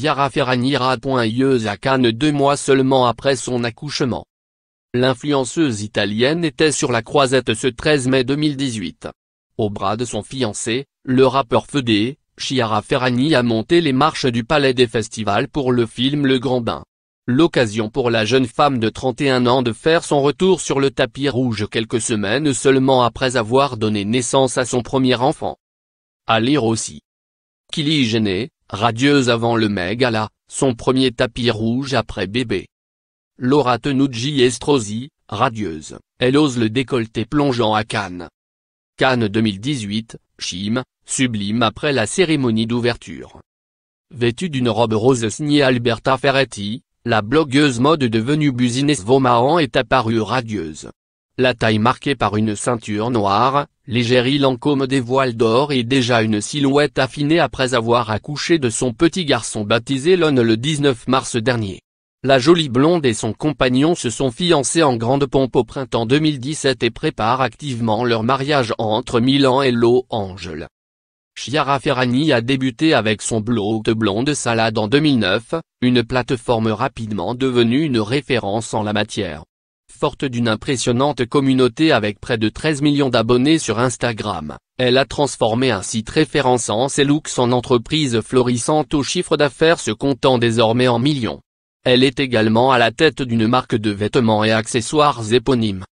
Chiara Ferragni rate.ieuse à Cannes deux mois seulement après son accouchement. L'influenceuse italienne était sur la croisette ce 13 mai 2018. Au bras de son fiancé, le rappeur Fedé, Chiara Ferragni a monté les marches du Palais des Festivals pour le film Le Grand Bain. L'occasion pour la jeune femme de 31 ans de faire son retour sur le tapis rouge quelques semaines seulement après avoir donné naissance à son premier enfant. À lire aussi. Kylie Jenner, radieuse avant le Megala, son premier tapis rouge après bébé. Laura Tenucci Estrosi, radieuse, elle ose le décolleté plongeant à Cannes. Cannes 2018, Chim, sublime après la cérémonie d'ouverture. Vêtue d'une robe rose signée Alberta Ferretti, la blogueuse mode devenue Business Vomahan est apparue radieuse, la taille marquée par une ceinture noire, l'égérie Lancôme des voiles d'or et déjà une silhouette affinée après avoir accouché de son petit garçon baptisé Lone le 19 mars dernier. La jolie blonde et son compagnon se sont fiancés en grande pompe au printemps 2017 et préparent activement leur mariage entre Milan et Los Angeles. Chiara Ferrani a débuté avec son blog de Blonde Salade en 2009, une plateforme rapidement devenue une référence en la matière forte d'une impressionnante communauté avec près de 13 millions d'abonnés sur Instagram. Elle a transformé un site référençant ses looks en entreprise florissante au chiffre d'affaires se comptant désormais en millions. Elle est également à la tête d'une marque de vêtements et accessoires éponymes.